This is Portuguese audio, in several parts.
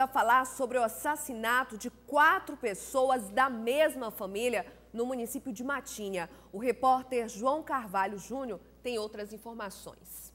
a falar sobre o assassinato de quatro pessoas da mesma família no município de Matinha. O repórter João Carvalho Júnior tem outras informações.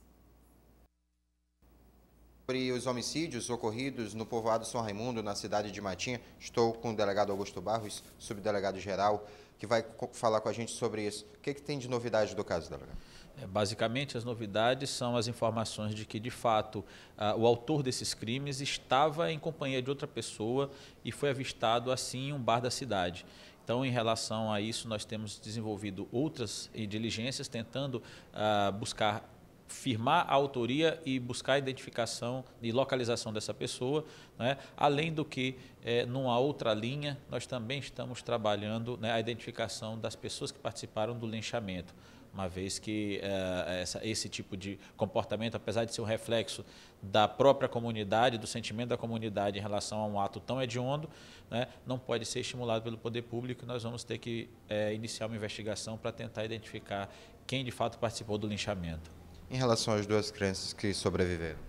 Sobre os homicídios ocorridos no povoado São Raimundo, na cidade de Matinha, estou com o delegado Augusto Barros, subdelegado-geral, que vai falar com a gente sobre isso. O que, é que tem de novidade do caso, delegado? É, basicamente, as novidades são as informações de que, de fato, ah, o autor desses crimes estava em companhia de outra pessoa e foi avistado assim em um bar da cidade. Então, em relação a isso, nós temos desenvolvido outras eh, diligências, tentando uh, buscar firmar a autoria e buscar a identificação e localização dessa pessoa, né? além do que, é, numa outra linha, nós também estamos trabalhando né, a identificação das pessoas que participaram do linchamento, uma vez que eh, essa, esse tipo de comportamento, apesar de ser um reflexo da própria comunidade, do sentimento da comunidade em relação a um ato tão hediondo, né, não pode ser estimulado pelo poder público e nós vamos ter que eh, iniciar uma investigação para tentar identificar quem de fato participou do linchamento em relação às duas crianças que sobreviveram?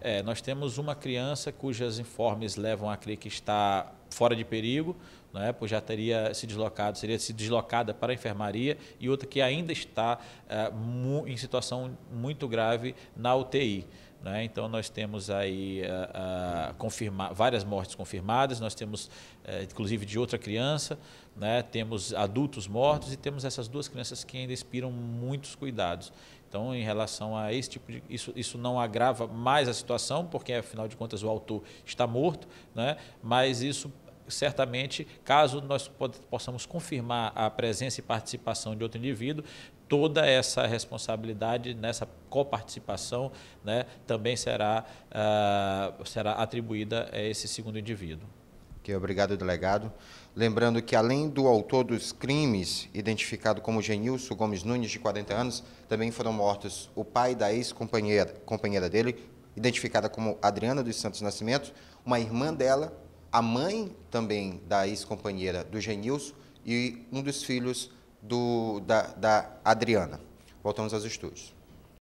É, nós temos uma criança cujos informes levam a crer que está fora de perigo, é? pois já teria se deslocado, seria se deslocada para a enfermaria, e outra que ainda está é, em situação muito grave na UTI. Né? Então, nós temos aí uh, uh, confirma, várias mortes confirmadas, nós temos, uh, inclusive, de outra criança, né? temos adultos mortos e temos essas duas crianças que ainda inspiram muitos cuidados. Então, em relação a esse tipo de. Isso, isso não agrava mais a situação, porque afinal de contas o autor está morto, né? mas isso certamente, caso nós possamos confirmar a presença e participação de outro indivíduo, toda essa responsabilidade nessa coparticipação né, também será, uh, será atribuída a esse segundo indivíduo obrigado, delegado. Lembrando que, além do autor dos crimes, identificado como Genilson Gomes Nunes, de 40 anos, também foram mortos o pai da ex-companheira companheira dele, identificada como Adriana dos Santos Nascimento, uma irmã dela, a mãe também da ex-companheira do Genilson e um dos filhos do, da, da Adriana. Voltamos aos estúdios.